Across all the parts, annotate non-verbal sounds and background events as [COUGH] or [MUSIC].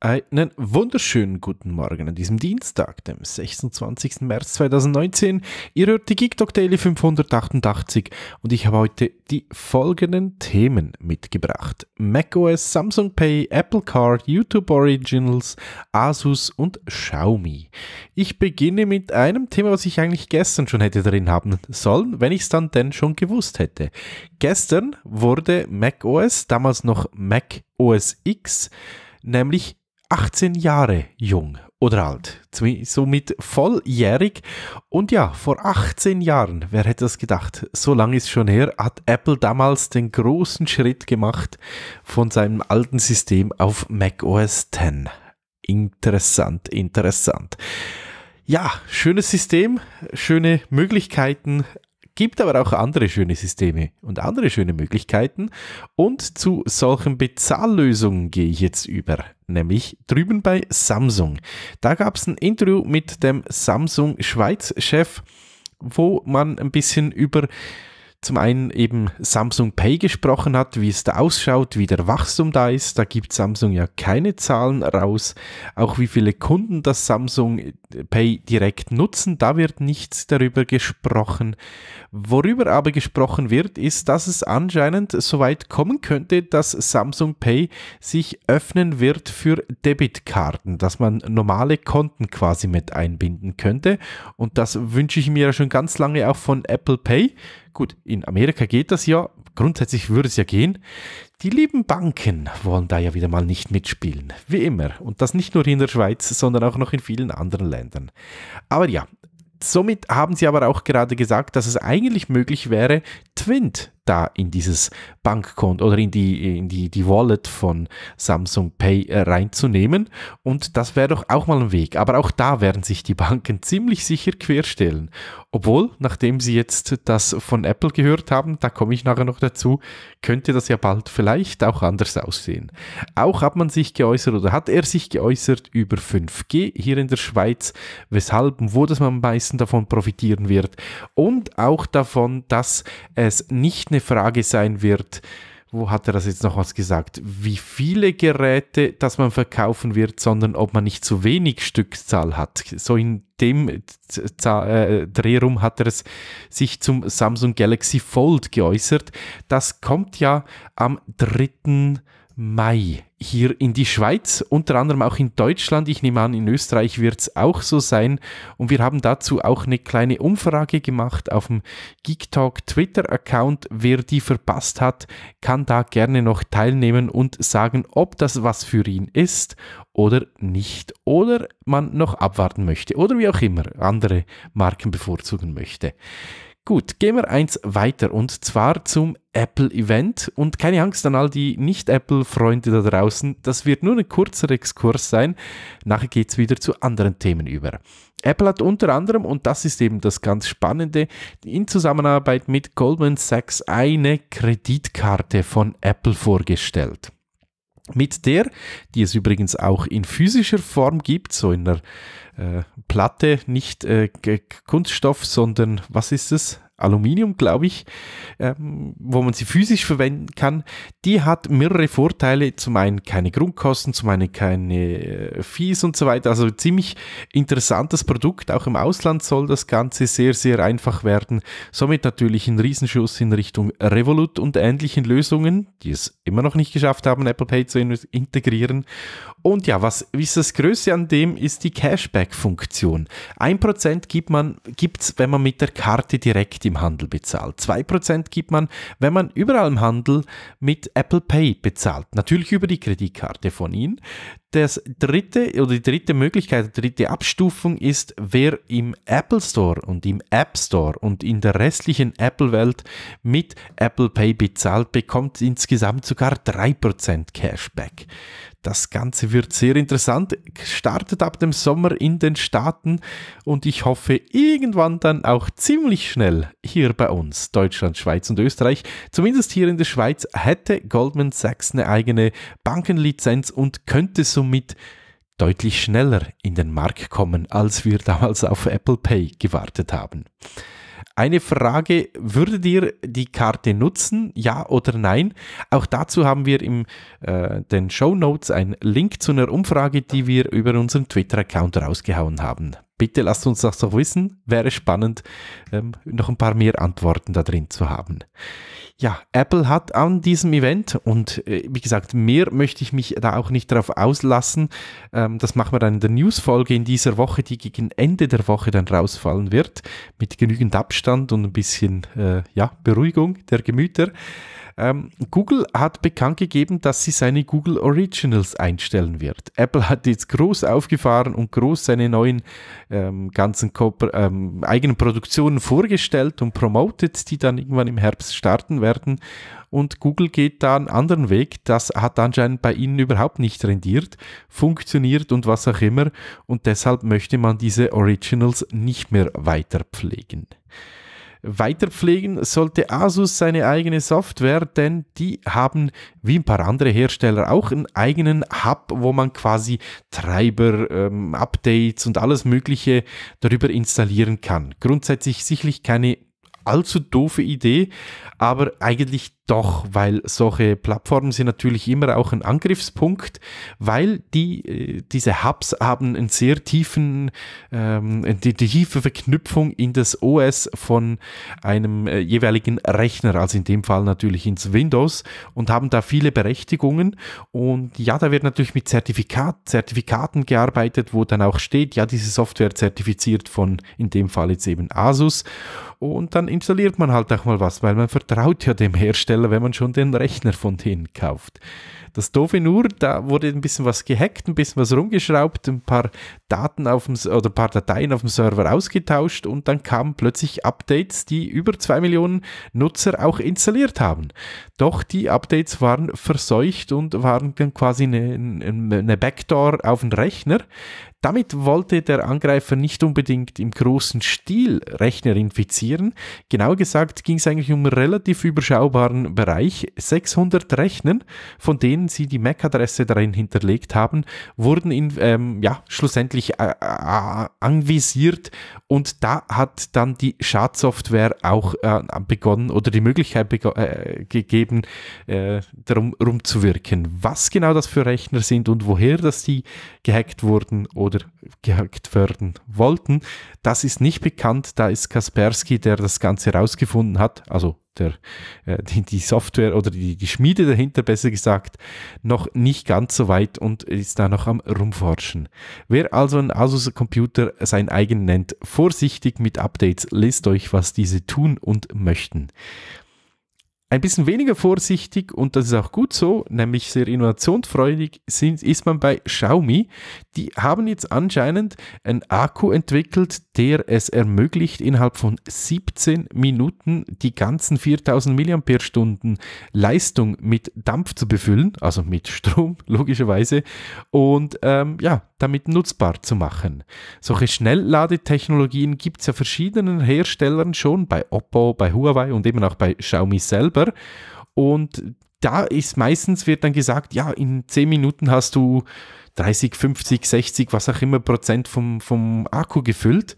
Einen wunderschönen guten Morgen an diesem Dienstag, dem 26. März 2019. Ihr hört die GeekDoc Daily 588 und ich habe heute die folgenden Themen mitgebracht. macOS, Samsung Pay, Apple Card, YouTube Originals, Asus und Xiaomi. Ich beginne mit einem Thema, was ich eigentlich gestern schon hätte drin haben sollen, wenn ich es dann denn schon gewusst hätte. Gestern wurde macOS, damals noch macOS X, nämlich 18 Jahre jung oder alt, somit volljährig. Und ja, vor 18 Jahren, wer hätte das gedacht, so lange ist schon her, hat Apple damals den großen Schritt gemacht von seinem alten System auf Mac OS X. Interessant, interessant. Ja, schönes System, schöne Möglichkeiten, gibt aber auch andere schöne Systeme und andere schöne Möglichkeiten. Und zu solchen Bezahllösungen gehe ich jetzt über nämlich drüben bei Samsung. Da gab es ein Interview mit dem Samsung Schweiz-Chef, wo man ein bisschen über zum einen eben Samsung Pay gesprochen hat, wie es da ausschaut, wie der Wachstum da ist. Da gibt Samsung ja keine Zahlen raus. Auch wie viele Kunden das Samsung äh, Pay direkt nutzen, da wird nichts darüber gesprochen. Worüber aber gesprochen wird, ist, dass es anscheinend so weit kommen könnte, dass Samsung Pay sich öffnen wird für Debitkarten, dass man normale Konten quasi mit einbinden könnte. Und das wünsche ich mir ja schon ganz lange auch von Apple Pay. Gut, in Amerika geht das ja. Grundsätzlich würde es ja gehen. Die lieben Banken wollen da ja wieder mal nicht mitspielen. Wie immer. Und das nicht nur in der Schweiz, sondern auch noch in vielen anderen Ländern. Aber ja, somit haben sie aber auch gerade gesagt, dass es eigentlich möglich wäre, Twint da in dieses Bankkonto oder in die, in die, die Wallet von Samsung Pay äh, reinzunehmen. Und das wäre doch auch mal ein Weg. Aber auch da werden sich die Banken ziemlich sicher querstellen. Obwohl, nachdem sie jetzt das von Apple gehört haben, da komme ich nachher noch dazu, könnte das ja bald vielleicht auch anders aussehen. Auch hat man sich geäußert oder hat er sich geäußert über 5G hier in der Schweiz, weshalb und wo das man am meisten davon profitieren wird. Und auch davon, dass es nicht eine Frage sein wird, wo hat er das jetzt noch was gesagt, wie viele Geräte, dass man verkaufen wird, sondern ob man nicht zu wenig Stückzahl hat. So in dem äh, hat er es sich zum Samsung Galaxy Fold geäußert. Das kommt ja am 3. Mai hier in die Schweiz, unter anderem auch in Deutschland. Ich nehme an, in Österreich wird es auch so sein. Und wir haben dazu auch eine kleine Umfrage gemacht auf dem Geek Talk Twitter-Account. Wer die verpasst hat, kann da gerne noch teilnehmen und sagen, ob das was für ihn ist oder nicht. Oder man noch abwarten möchte oder wie auch immer andere Marken bevorzugen möchte. Gut, gehen wir eins weiter und zwar zum Apple-Event. Und keine Angst an all die Nicht-Apple-Freunde da draußen, das wird nur ein kurzer Exkurs sein. Nachher geht es wieder zu anderen Themen über. Apple hat unter anderem, und das ist eben das ganz Spannende, in Zusammenarbeit mit Goldman Sachs eine Kreditkarte von Apple vorgestellt mit der, die es übrigens auch in physischer Form gibt, so in einer äh, Platte, nicht äh, Kunststoff, sondern was ist es? Aluminium, glaube ich, ähm, wo man sie physisch verwenden kann, die hat mehrere Vorteile. Zum einen keine Grundkosten, zum einen keine äh, Fees und so weiter. Also ziemlich interessantes Produkt. Auch im Ausland soll das Ganze sehr, sehr einfach werden. Somit natürlich ein Riesenschuss in Richtung Revolut und ähnlichen Lösungen, die es immer noch nicht geschafft haben, Apple Pay zu integrieren. Und ja, was ist das Größte an dem, ist die Cashback-Funktion. 1% gibt man, gibt's, wenn man mit der Karte direkt im im Handel bezahlt. 2% gibt man, wenn man überall im Handel mit Apple Pay bezahlt. Natürlich über die Kreditkarte von Ihnen. Das dritte oder die dritte Möglichkeit, die dritte Abstufung ist, wer im Apple Store und im App Store und in der restlichen Apple-Welt mit Apple Pay bezahlt, bekommt insgesamt sogar 3% Cashback. Das Ganze wird sehr interessant, startet ab dem Sommer in den Staaten und ich hoffe irgendwann dann auch ziemlich schnell hier bei uns, Deutschland, Schweiz und Österreich. Zumindest hier in der Schweiz hätte Goldman Sachs eine eigene Bankenlizenz und könnte somit deutlich schneller in den Markt kommen, als wir damals auf Apple Pay gewartet haben. Eine Frage, würdet ihr die Karte nutzen, ja oder nein? Auch dazu haben wir in äh, den Show Notes einen Link zu einer Umfrage, die wir über unseren Twitter-Account rausgehauen haben. Bitte lasst uns das doch wissen. Wäre spannend, ähm, noch ein paar mehr Antworten da drin zu haben. Ja, Apple hat an diesem Event und äh, wie gesagt, mehr möchte ich mich da auch nicht darauf auslassen. Ähm, das machen wir dann in der News-Folge in dieser Woche, die gegen Ende der Woche dann rausfallen wird, mit genügend Abstand und ein bisschen äh, ja, Beruhigung der Gemüter. Ähm, Google hat bekannt gegeben, dass sie seine Google Originals einstellen wird. Apple hat jetzt groß aufgefahren und groß seine neuen ähm, ganzen Kooper ähm, eigenen Produktionen vorgestellt und promotet, die dann irgendwann im Herbst starten werden. Und Google geht da einen anderen Weg. Das hat anscheinend bei ihnen überhaupt nicht rendiert, funktioniert und was auch immer. Und deshalb möchte man diese Originals nicht mehr weiter pflegen. Weiterpflegen sollte Asus seine eigene Software, denn die haben wie ein paar andere Hersteller auch einen eigenen Hub, wo man quasi Treiber, ähm, Updates und alles Mögliche darüber installieren kann. Grundsätzlich sicherlich keine allzu doofe Idee, aber eigentlich doch, weil solche Plattformen sind natürlich immer auch ein Angriffspunkt, weil die, äh, diese Hubs haben einen sehr tiefen, ähm, die, die tiefe Verknüpfung in das OS von einem äh, jeweiligen Rechner, also in dem Fall natürlich ins Windows und haben da viele Berechtigungen. Und ja, da wird natürlich mit Zertifikat, Zertifikaten gearbeitet, wo dann auch steht, ja, diese Software zertifiziert von, in dem Fall jetzt eben Asus. Und dann installiert man halt auch mal was, weil man vertraut ja dem Hersteller Hersteller, wenn man schon den Rechner von denen kauft. Das Doofe nur, da wurde ein bisschen was gehackt, ein bisschen was rumgeschraubt, ein paar Daten auf dem, oder paar Dateien auf dem Server ausgetauscht und dann kamen plötzlich Updates, die über zwei Millionen Nutzer auch installiert haben. Doch die Updates waren verseucht und waren dann quasi eine, eine Backdoor auf den Rechner, damit wollte der Angreifer nicht unbedingt im großen Stil Rechner infizieren. Genau gesagt ging es eigentlich um einen relativ überschaubaren Bereich. 600 Rechner, von denen sie die MAC-Adresse darin hinterlegt haben, wurden in, ähm, ja, schlussendlich äh, äh, anvisiert und da hat dann die Schadsoftware auch äh, begonnen oder die Möglichkeit äh, gegeben, äh, darum rumzuwirken. Was genau das für Rechner sind und woher, dass die gehackt wurden oder oder gehackt werden wollten. Das ist nicht bekannt, da ist Kaspersky, der das Ganze herausgefunden hat, also der, äh, die, die, Software oder die, die Schmiede dahinter besser gesagt, noch nicht ganz so weit und ist da noch am Rumforschen. Wer also einen Asus-Computer sein eigen nennt, vorsichtig mit Updates, lest euch, was diese tun und möchten ein bisschen weniger vorsichtig und das ist auch gut so, nämlich sehr innovationsfreudig sind, ist man bei Xiaomi. Die haben jetzt anscheinend einen Akku entwickelt, der es ermöglicht, innerhalb von 17 Minuten die ganzen 4000 mAh Leistung mit Dampf zu befüllen, also mit Strom [LAUGHS] logischerweise, und ähm, ja, damit nutzbar zu machen. Solche Schnellladetechnologien gibt es ja verschiedenen Herstellern schon, bei Oppo, bei Huawei und eben auch bei Xiaomi selber. Server. Und da ist meistens wird dann gesagt, ja, in 10 Minuten hast du 30, 50, 60, was auch immer Prozent vom, vom Akku gefüllt.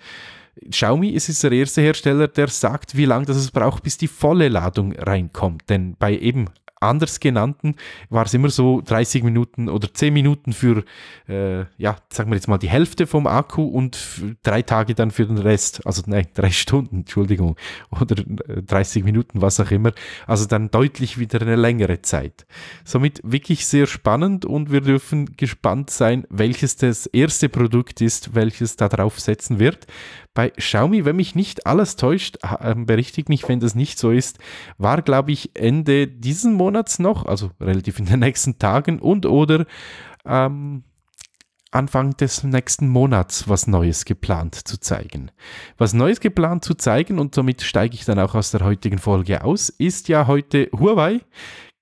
Xiaomi ist jetzt der erste Hersteller, der sagt, wie lange das es braucht, bis die volle Ladung reinkommt. Denn bei eben anders genannten war es immer so 30 Minuten oder 10 Minuten für, äh, ja, sagen wir jetzt mal die Hälfte vom Akku und drei Tage dann für den Rest. Also nein, drei [LAUGHS] Stunden, Entschuldigung, oder 30 äh, Minuten, was auch immer. Also dann deutlich wieder eine längere Zeit. Somit wirklich sehr spannend und wir dürfen gespannt sein, welches das erste Produkt ist, welches da drauf setzen wird. Bei Xiaomi, wenn mich nicht alles täuscht, ähm, berichtigt mich, wenn das nicht so ist, war, glaube ich, Ende diesen Monat Monats noch, also relativ in den nächsten Tagen und oder ähm, Anfang des nächsten Monats was Neues geplant zu zeigen. Was Neues geplant zu zeigen, und somit steige ich dann auch aus der heutigen Folge aus, ist ja heute Huawei.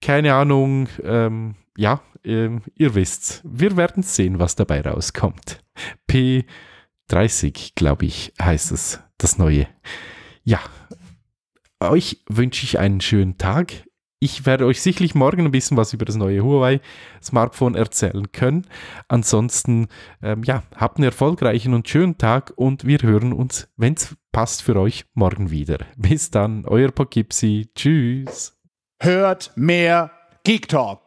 Keine Ahnung, ähm, ja, ähm, ihr wisst's. Wir werden sehen, was dabei rauskommt. P30, glaube ich, heißt es, das neue. Ja, euch wünsche ich einen schönen Tag. Ich werde euch sicherlich morgen ein bisschen was über das neue Huawei-Smartphone erzählen können. Ansonsten, ähm, ja, habt einen erfolgreichen und schönen Tag und wir hören uns, wenn es passt, für euch morgen wieder. Bis dann, euer Pokipsi. Tschüss. Hört mehr Geek Talk.